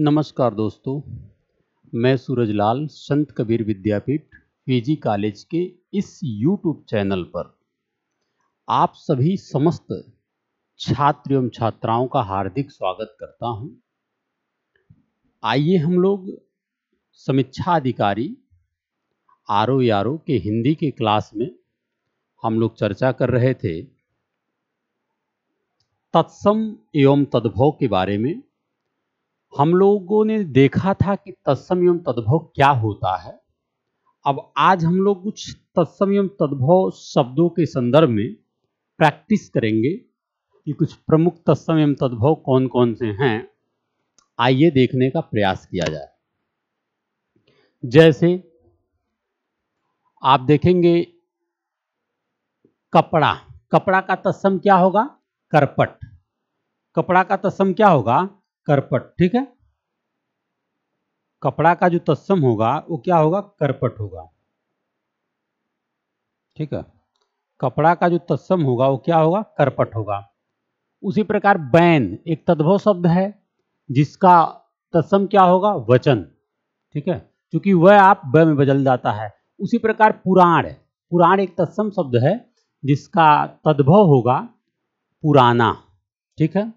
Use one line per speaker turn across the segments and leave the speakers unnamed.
नमस्कार दोस्तों मैं सूरजलाल संत कबीर विद्यापीठ पीजी कॉलेज के इस यूट्यूब चैनल पर आप सभी समस्त छात्र एवं छात्राओं का हार्दिक स्वागत करता हूं। आइए हम लोग समीक्षा अधिकारी आर ओ आर ओ के हिंदी के क्लास में हम लोग चर्चा कर रहे थे तत्सम एवं तद्भव के बारे में हम लोगों ने देखा था कि तत्सम एवं तद्भव क्या होता है अब आज हम लोग कुछ तत्सम एवं तद्भव शब्दों के संदर्भ में प्रैक्टिस करेंगे कि कुछ प्रमुख तत्सम एवं तद्भव कौन कौन से हैं आइए देखने का प्रयास किया जाए जैसे आप देखेंगे कपड़ा कपड़ा का तत्सम क्या होगा करपट कपड़ा का तत्सम क्या होगा करपट ठीक है कपड़ा का जो तत्सम होगा वो क्या होगा करपट होगा ठीक है कपड़ा का जो तत्सम होगा वो क्या होगा करपट होगा उसी प्रकार बैन एक तद्भव शब्द है जिसका तत्सम क्या होगा वचन ठीक है क्योंकि वह आप व में बदल जाता है उसी प्रकार पुराण पुराण एक तत्सम शब्द है जिसका तद्भव होगा पुराना ठीक है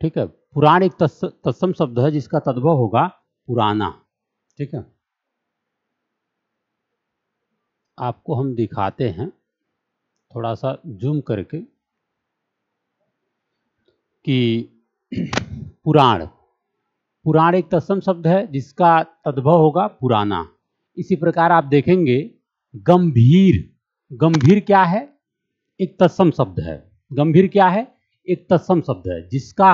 ठीक है पुराण एक तत्सम शब्द है जिसका तद्भव होगा पुराना ठीक है आपको हम दिखाते हैं थोड़ा सा जूम करके कि पुराण पुराण एक तत्सम शब्द है जिसका तद्भव होगा पुराना इसी प्रकार आप देखेंगे गंभीर गंभीर क्या है एक तत्सम शब्द है गंभीर क्या है एक तत्सम शब्द है जिसका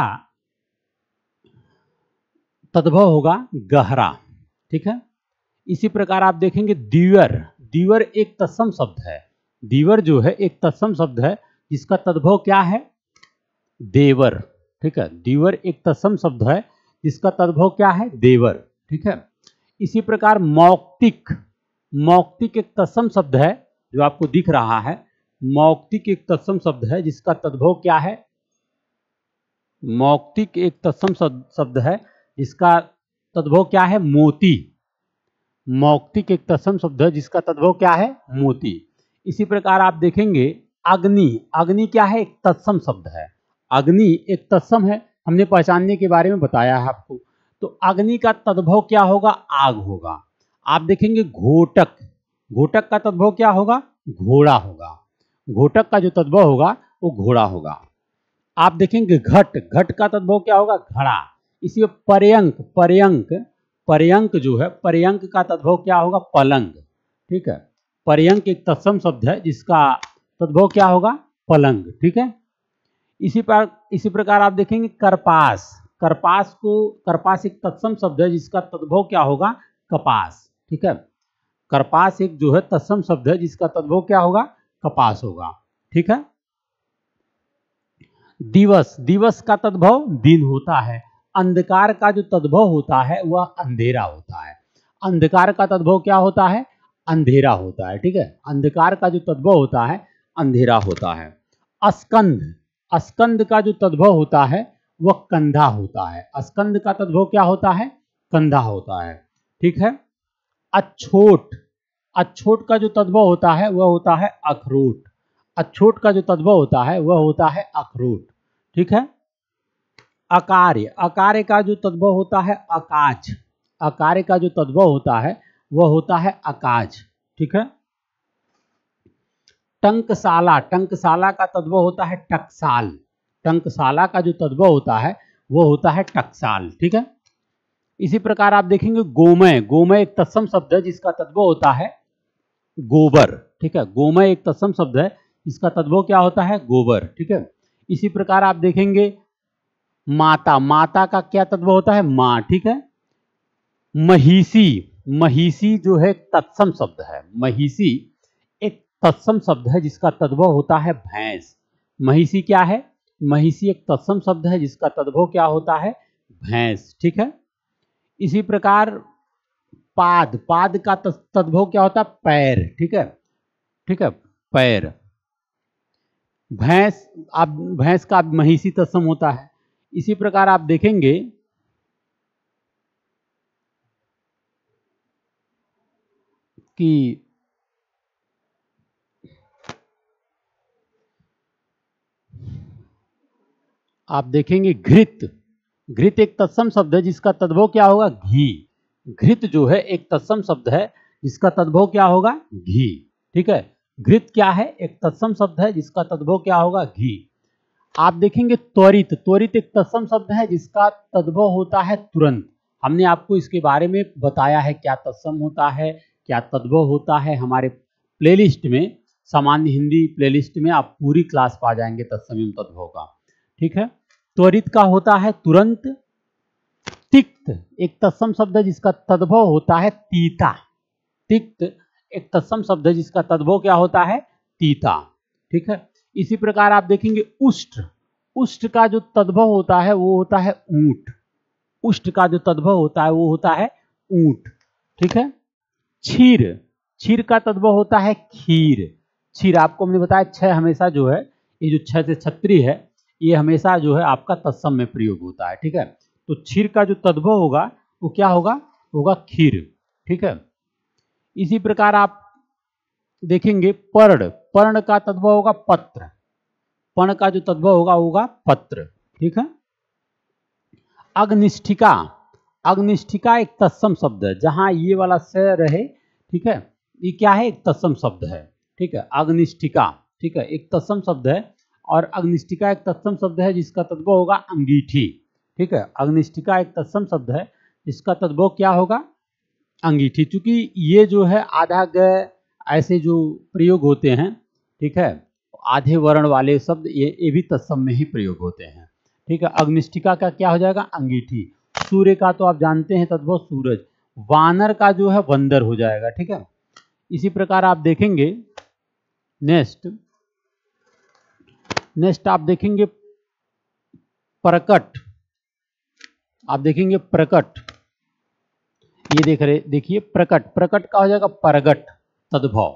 तद्भव होगा गहरा ठीक है इसी प्रकार आप देखेंगे दीवर दीवर एक तत्सम शब्द है दीवर जो है एक तत्सम शब्द है जिसका तद्भव क्या है देवर ठीक है दीवर एक तत्सम शब्द है जिसका तद्भव क्या है देवर ठीक है इसी प्रकार मौक्तिक मौक्तिक एक तत्सम शब्द है जो आपको दिख रहा है मौक्तिक एक तत्सम शब्द है जिसका तद्भव क्या है मौक्तिक एक तत्सम शब्द है जिसका तद्भव क्या है मोती मौक्तिक एक तत्सम शब्द है जिसका तद्भव क्या है मोती इसी प्रकार आप देखेंगे अग्नि अग्नि क्या है एक तत्सम शब्द है अग्नि एक तत्सम है हमने पहचानने के बारे में बताया है आपको तो अग्नि का तद्भव क्या होगा आग होगा आप देखेंगे घोटक घोटक का तद्भव क्या होगा घोड़ा होगा घोटक का जो तद्भव होगा वो घोड़ा होगा आप देखेंगे घट घट का तद्भव क्या होगा घड़ा इसी पर्यंक पर्यंक पर्यंक जो है पर्यंक का तद्भव क्या होगा पलंग ठीक है पर्यंक एक तत्सम शब्द है जिसका तद्भव क्या होगा पलंग ठीक है इसी पर इसी प्रकार आप देखेंगे करपास करपास को करपास एक तत्सम शब्द है जिसका तद्भव क्या होगा कपास ठीक है कर्पास एक जो है तत्सम शब्द है जिसका तद्भव क्या होगा कपास होगा ठीक है दिवस दिवस का तद्भव दिन होता है अंधकार का जो तद्भव होता है वह अंधेरा होता है अंधकार का तद्भव क्या होता है अंधेरा होता है ठीक है अंधकार का जो तद्भव होता है अंधेरा होता है अस्कंद अस्कंद का जो तद्भव होता है वह कंधा होता है अस्कंद का तद्भव क्या होता है कंधा होता है ठीक है अछोट अछोट का जो तद्भव होता है वह होता है अखरोट अछोट का जो तद्भव होता है वह होता है अखरोट ठीक है अकार्य अकार्य का जो तद्भव होता है अकाच अकार्य का जो तद्भव होता है वह होता है अकाज ठीक है टंकशाला टंकशाला का तद्भव होता है टकसाल टंकशाला का जो तद्भव होता है वह होता है टकसाल ठीक है इसी प्रकार आप देखेंगे गोमय गोमय एक तत्सम शब्द है जिसका तत्व होता है गोबर ठीक है गोमय एक तत्सम शब्द है इसका तत्व क्या होता है गोबर ठीक है इसी प्रकार आप देखेंगे माता माता का क्या तत्व होता है मां ठीक है महिषी महिषी जो है तत्सम शब्द है महिषी एक तत्सम शब्द है जिसका तद्भव होता है भैंस महिषी क्या है महिषी एक तत्सम शब्द है जिसका तद्भव क्या होता है भैंस ठीक है इसी प्रकार पाद पाद का तद्भव क्या होता है पैर ठीक है ठीक है पैर भैंस आप भैंस का महिषी तत्सम होता है इसी प्रकार आप देखेंगे कि आप देखेंगे घृत घृत एक तत्सम शब्द है जिसका तद्भव क्या होगा घी घृत जो है एक तत्सम शब्द है जिसका तद्भव क्या होगा घी ठीक है घृत क्या है एक तत्सम शब्द है जिसका तद्भव क्या होगा घी आप देखेंगे त्वरित त्वरित एक तत्सम शब्द है जिसका तद्भव होता है तुरंत हमने आपको इसके बारे में बताया है क्या तत्सम होता है क्या तद्भव होता है हमारे प्लेलिस्ट में सामान्य हिंदी प्लेलिस्ट में आप पूरी क्लास पा जाएंगे तत्सम एवं तद्भव का ठीक है त्वरित का होता है तुरंत तिक्त एक तत्सम शब्द है जिसका तद्भव होता है तीता तिक्त एक तत्सम शब्द है जिसका तद्भव क्या होता है तीता ठीक है इसी प्रकार आप देखेंगे उष्ट उष्ट का जो तद्भव होता है वो होता है ऊंट उष्ट का जो तद्भव होता है वो होता है ऊंट ठीक है छीर छीर का तद्भव होता है खीर छीर आपको हमने बताया छह हमेशा जो है ये जो छह से छत्री है ये हमेशा जो है आपका तत्सम में प्रयोग होता है ठीक है तो छीर का जो तद्भव होगा वो क्या होगा होगा खीर ठीक है इसी प्रकार आप देखेंगे पर्ण पर्ण का तत्व होगा पत्र पर्ण का जो तद्भव होगा होगा पत्र ठीक है अग्निष्ठिका अग्निष्ठिका एक तत्सम शब्द है जहां ये वाला से रहे ठीक है ये क्या है एक तत्सम शब्द है ठीक है अग्निष्ठिका ठीक है एक तत्सम शब्द है और अग्निष्ठिका एक तत्सम शब्द है जिसका तत्व होगा अंगीठी ठीक है अग्निष्ठिका एक तत्सम शब्द है जिसका तत्व क्या होगा अंगीठी चूंकि ये जो है आधा ग ऐसे जो प्रयोग होते हैं ठीक है आधे वर्ण वाले शब्द ये ये भी तत्सम में ही प्रयोग होते हैं ठीक है अग्निष्टिका का क्या हो जाएगा अंगीठी सूर्य का तो आप जानते हैं तद्भव सूरज वानर का जो है वंदर हो जाएगा ठीक है इसी प्रकार आप देखेंगे नेक्स्ट नेक्स्ट आप देखेंगे प्रकट आप देखेंगे प्रकट ये देख रहे देखिए प्रकट प्रकट का हो जाएगा प्रगट तद्भव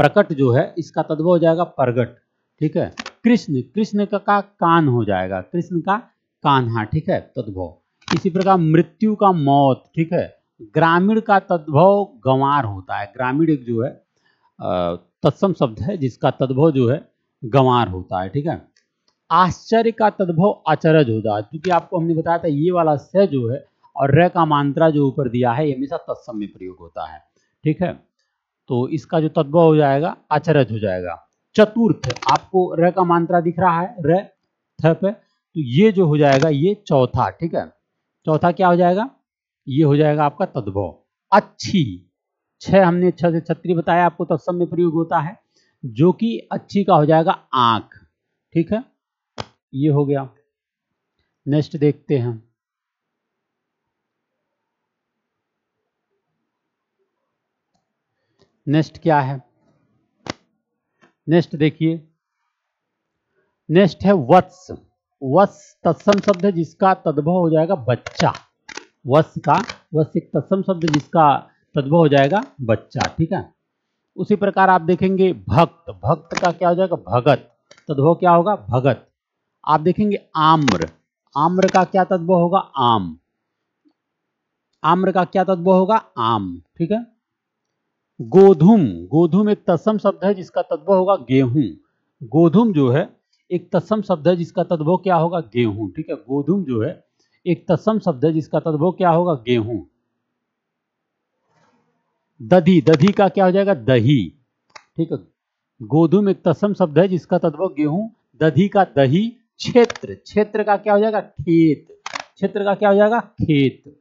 प्रकट जो है इसका तद्भव हो जाएगा प्रगट ठीक है कृष्ण कृष्ण का, का कान हो जाएगा कृष्ण का कान्हा ठीक है तद्भव इसी प्रकार मृत्यु का मौत ठीक है ग्रामीण का तद्भव गंवार होता है ग्रामीण एक जो है तत्सम शब्द है जिसका तद्भव जो है गंवार होता है ठीक है आश्चर्य का तद्भव अचरज होता है क्योंकि आपको हमने बताया था ये वाला स जो है और र का मात्रा जो ऊपर दिया है ये हमेशा तत्सम में प्रयोग होता है ठीक है तो इसका जो तत्व हो जाएगा अचरज हो जाएगा चतुर्थ आपको र का मात्रा दिख रहा है र पे तो ये जो हो जाएगा ये चौथा ठीक है चौथा क्या हो जाएगा ये हो जाएगा आपका तद्भव अच्छी छह हमने छह से छत्री बताया आपको तत्सम में प्रयोग होता है जो कि अच्छी का हो जाएगा आंख ठीक है ये हो गया नेक्स्ट देखते हैं नेक्स्ट क्या है नेक्स्ट देखिए नेक्स्ट है वत्स वत्स तत्सम शब्द है जिसका तद्भव हो जाएगा बच्चा वत्स का वत्स एक तत्सम शब्द जिसका तद्भव हो जाएगा बच्चा ठीक है उसी प्रकार आप देखेंगे भक्त भक्त का क्या हो जाएगा भगत तद्भव क्या होगा भगत आप देखेंगे आम्र आम्र का क्या तद्भव होगा आम आम्र का क्या तद्भव होगा आम ठीक है गोधुम गोधुम एक तत्सम शब्द है जिसका तत्व होगा गेहूं गोधुम जो है एक तत्सम शब्द है जिसका तत्व क्या होगा गेहूं ठीक है गोधुम जो है एक तत्सम शब्द है जिसका तत्व क्या होगा गेहूं दधी दधी का क्या हो जाएगा दही ठीक है गोधुम एक तत्सम शब्द है जिसका तत्व गेहूं दधी का दही क्षेत्र क्षेत्र का क्या हो जाएगा खेत क्षेत्र का क्या हो जाएगा खेत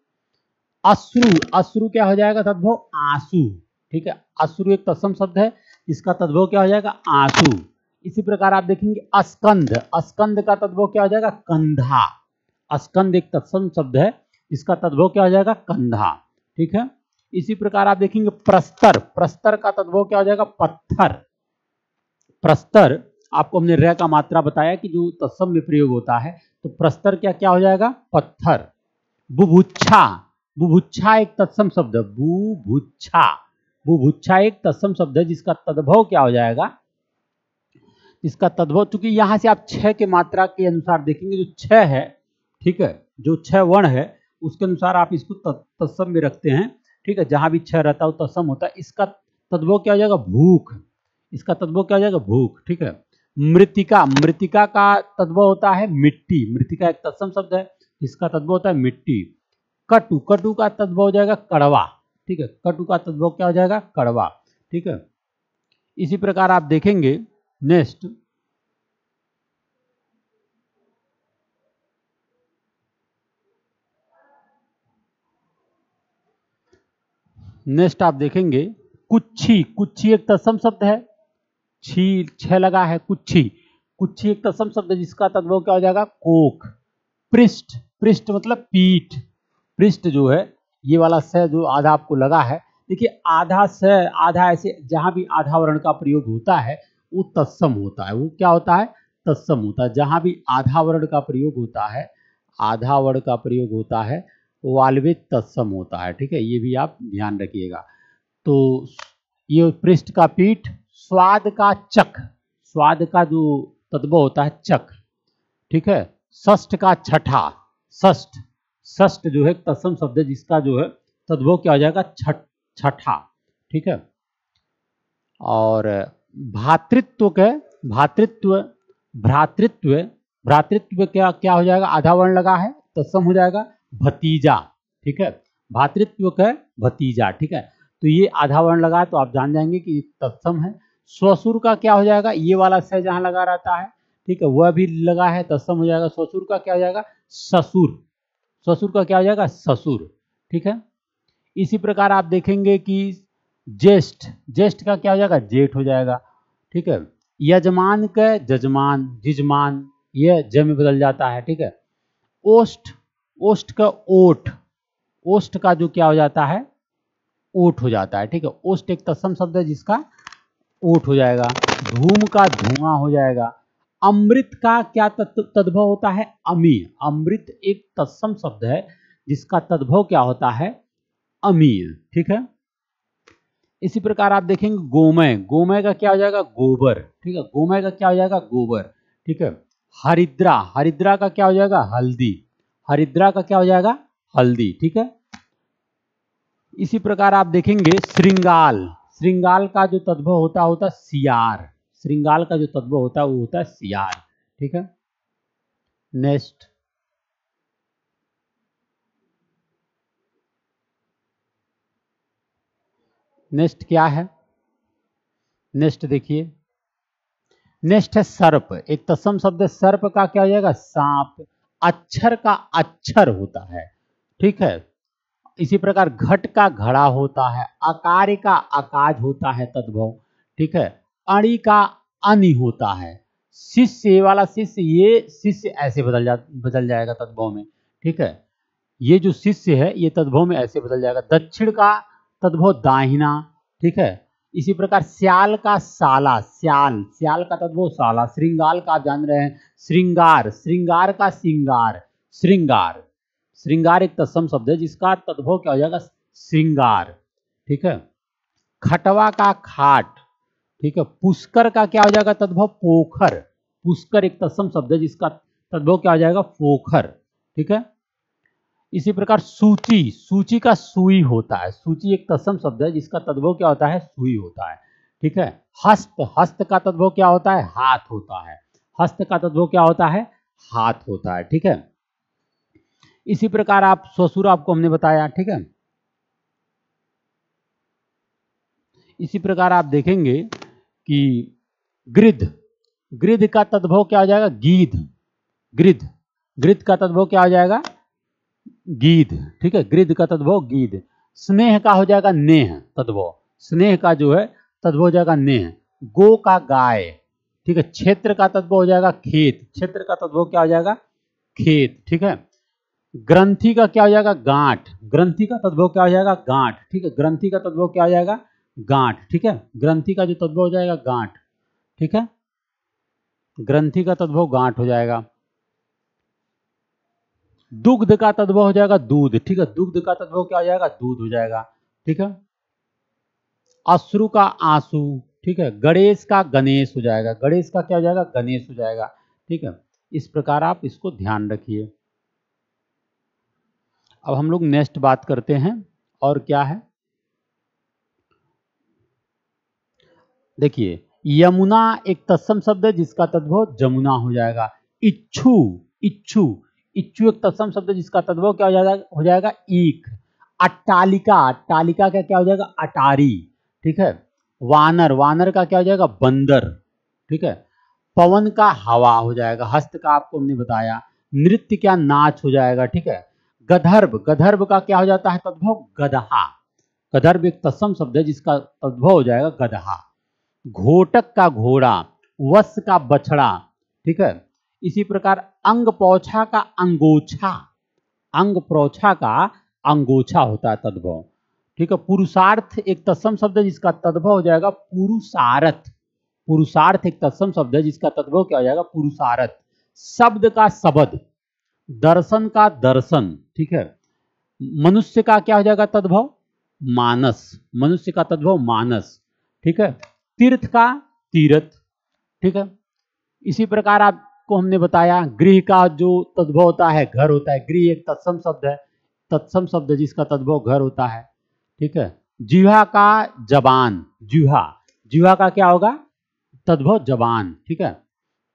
अश्रु अश्रु क्या हो जाएगा तद्भव आंसू ठीक है अश्रु एक तत्सम शब्द है इसका तद्भव क्या हो जाएगा आंसू इसी प्रकार आप देखेंगे अस्कंध अस्कंध का तद्भव क्या हो जाएगा कंधा अस्कंध एक तत्सम शब्द है इसका तद्भव क्या हो जाएगा कंधा ठीक है इसी प्रकार आप देखेंगे प्रस्तर प्रस्तर का तद्भव क्या हो जाएगा पत्थर प्रस्तर आपको हमने रह का मात्रा बताया कि जो तत्सम में प्रयोग होता है तो प्रस्तर क्या क्या हो जाएगा पत्थर बुभुच्छा बुभुच्छा एक तत्सम शब्द बुभुच्छा बुभुच्छा एक तत्सम शब्द है जिसका तद्भव क्या हो जाएगा इसका तद्भव चूंकि यहां से आप छह के मात्रा के अनुसार देखेंगे जो छह है ठीक है जो छह वर्ण है उसके अनुसार आप इसको तत्सम में रखते हैं ठीक है जहां भी छह रहता है तत्सम होता है इसका तद्भव क्या हो जाएगा भूख इसका तद्भव क्या हो जाएगा भूख ठीक है मृतिका मृतिका का तद्भव होता है मिट्टी मृतिका एक तत्सम शब्द है इसका तद्भव होता है मिट्टी कटु कटु का तद्भव हो जाएगा कड़वा ठीक है कटु का तद्भव क्या हो जाएगा कड़वा ठीक है इसी प्रकार आप देखेंगे नेक्स्ट नेक्स्ट आप देखेंगे कुच्छी कुच्छी एक तत्सम शब्द है छी छह लगा है कुच्छी कुच्छी एक तत्सम शब्द है जिसका तद्भव क्या हो जाएगा कोख पृष्ठ पृष्ठ मतलब पीठ पृष्ठ जो है ये वाला स जो आधा आपको लगा है देखिए आधा स आधा ऐसे जहां भी आधा वर्ण का प्रयोग होता है वो तत्सम होता है वो क्या होता है तत्सम होता है जहां भी आधा वर्ण का प्रयोग होता है आधा वर्ण का प्रयोग होता है वो ऑलवेज तत्सम होता है ठीक है ये भी आप ध्यान रखिएगा तो ये पृष्ठ का पीठ स्वाद का चक स्वाद का जो तत्व होता है चक ठीक है ष्ठ का छठा ष्ठ षष्ठ जो है तत्सम शब्द है जिसका जो है तद्भव क्या हो जाएगा छठ छठा ठीक है और भातृत्व के भातृत्व भ्रातृत्व भ्रातृत्व क्या क्या हो जाएगा आधा वर्ण लगा है तत्सम हो जाएगा भतीजा ठीक है भातृत्व के भतीजा ठीक है तो ये आधा वर्ण लगा तो आप जान जाएंगे कि तत्सम है स्वसुर का क्या हो जाएगा ये वाला से जहाँ लगा रहता है ठीक है वह भी लगा है तत्सम हो जाएगा ससुर का क्या हो जाएगा ससुर ससुर का क्या हो जाएगा ससुर ठीक है इसी प्रकार आप देखेंगे कि ज्येष्ठ ज्येष्ठ का क्या हो जाएगा जेठ हो जाएगा ठीक है यजमान का जजमान जिजमान यह जम में बदल जाता है ठीक है ओष्ठ ओष्ठ का ओठ ओष्ठ का जो क्या हो जाता है ओठ हो जाता है ठीक है ओष्ठ एक तत्सम शब्द है जिसका ओठ हो जाएगा धूम का धुआं हो जाएगा अमृत का क्या तद्भव होता है अमीय अमृत एक तत्सम शब्द है जिसका तद्भव क्या होता है अमीय ठीक है इसी प्रकार आप देखेंगे गोमय गोमय का क्या हो जाएगा गोबर ठीक है गोमय का क्या हो जाएगा गोबर ठीक है हरिद्रा हरिद्रा का क्या हो जाएगा हल्दी हरिद्रा का क्या हो जाएगा हल्दी ठीक है इसी प्रकार आप देखेंगे श्रृंगाल श्रृंगाल का जो तद्भव होता होता सियार श्रृंगाल का जो तत्व होता है वो होता है सियार ठीक है नेक्स्ट नेक्स्ट क्या है नेक्स्ट देखिए नेक्स्ट है सर्प एक तस्म शब्द सर्प का क्या हो जाएगा सांप अक्षर का अक्षर होता है ठीक है इसी प्रकार घट का घड़ा होता है अकार का आकाज होता है तद्भव ठीक है अणी का अनि होता है शिष्य वाला शिष्य ये शिष्य ऐसे बदल जा बदल जाएगा तद्भव में ठीक है ये जो शिष्य है ये तद्भव में ऐसे बदल जाएगा दक्षिण का तद्भव दाहिना ठीक है इसी प्रकार श्याल का साला श्याल श्याल का तद्भव साला श्रृंगाल का आप जान रहे हैं श्रृंगार श्रृंगार का श्रृंगार श्रृंगार श्रृंगार एक तत्सम शब्द है जिसका तद्भव क्या हो जाएगा श्रृंगार ठीक है खटवा का खाट ठीक है पुष्कर का क्या हो जाएगा तद्भव पोखर पुष्कर एक तत्सम शब्द है जिसका तद्भव क्या हो जाएगा पोखर ठीक है इसी प्रकार सूची सूची का सुई होता है सूची एक तत्सम शब्द है जिसका तद्भव क्या होता है सुई होता है ठीक है हस्त हस्त का तद्भव क्या होता है हाथ होता है हस्त का तद्भव क्या होता है हाथ होता है ठीक है इसी प्रकार आप ससुर आपको हमने बताया ठीक है इसी प्रकार आप देखेंगे कि गृध गृध का तद्भव क्या हो जाएगा गीध गृध गृध का तद्भव क्या हो जाएगा गीध ठीक है गृध का तद्भव गीध स्नेह का हो जाएगा नेह तद्भव स्नेह का जो है तद्भव हो जाएगा नेह गो का गाय ठीक है क्षेत्र का तत्व हो जाएगा खेत क्षेत्र का तत्व क्या हो जाएगा खेत ठीक है ग्रंथि का क्या हो जाएगा गांठ ग्रंथि का तत्व क्या हो जाएगा गांठ ठीक है ग्रंथि का तत्व क्या हो जाएगा गांठ ठीक है ग्रंथि का जो तद्भव हो जाएगा गांठ ठीक है ग्रंथि का तद्भव गांठ हो जाएगा दुग्ध का तद्भव हो जाएगा दूध ठीक है दुग्ध का तद्भव क्या हो जाएगा दूध हो जाएगा ठीक है अश्रु का आंसू ठीक है गणेश का गणेश हो जाएगा गणेश का क्या हो जाएगा गणेश हो जाएगा ठीक है इस प्रकार आप इसको ध्यान रखिए अब हम लोग नेक्स्ट बात करते हैं और क्या है देखिए यमुना एक तत्सम शब्द है जिसका तद्भव जमुना हो जाएगा इच्छु इच्छु इच्छु एक तत्सम शब्द है जिसका तद्भव क्या हो जाएगा हो जाएगा ईख अट्टालिका अट्टालिका का क्या हो जाएगा अटारी ठीक है वानर वानर का क्या हो जाएगा बंदर ठीक है पवन का हवा हो जाएगा हस्त का आपको हमने बताया नृत्य क्या नाच हो जाएगा ठीक है गधर्भ गधर्भ का क्या हो जाता है तद्भव गधहा गधर्भ एक तत्सम शब्द है जिसका तद्भव हो जाएगा गधहा घोटक का घोड़ा वश का बछड़ा ठीक है इसी प्रकार अंग पौछा का अंगोछा अंग पौछा का अंगोछा होता है तद्भव ठीक है पुरुषार्थ एक तत्सम शब्द है जिसका तद्भव हो जाएगा पुरुषार्थ पुरुषार्थ एक तत्सम शब्द है जिसका तद्भव क्या हो जाएगा पुरुषार्थ शब्द का शब्द दर्शन का दर्शन ठीक है मनुष्य का क्या हो जाएगा तद्भव मानस मनुष्य का तद्भव मानस ठीक है तीर्थ का तीरथ ठीक है इसी प्रकार आपको हमने बताया गृह का जो तद्भव होता है घर होता है गृह एक तत्सम शब्द है तत्सम शब्द जिसका तद्भव घर होता है ठीक है जीवा का जबान जीवा जीवा का क्या होगा तद्भव जबान ठीक है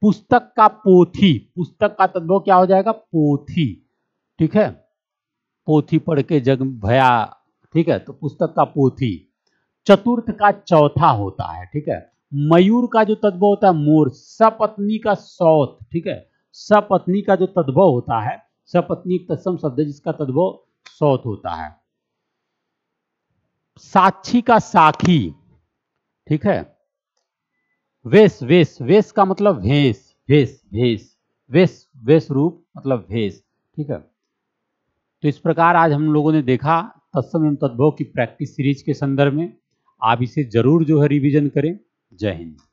पुस्तक का पोथी पुस्तक का तद्भव क्या हो जाएगा पोथी ठीक है पोथी पढ़ के जग भया ठीक है तो पुस्तक का पोथी चतुर्थ का चौथा होता है ठीक है मयूर का जो तद्भव होता है मोर सपत्नी का सौत ठीक है सपत्नी का जो तद्भव होता है सपत्नी तत्सम शब्द जिसका तद्भव सौत होता है साक्षी का साखी ठीक है वेश वेश वेश का मतलब भेस भेस भेस वेश वेश रूप मतलब भेस ठीक है तो इस प्रकार आज हम लोगों ने देखा तत्सम एवं तद्भव की प्रैक्टिस सीरीज के संदर्भ में आप इसे ज़रूर जो है रिविज़न करें जय हिंद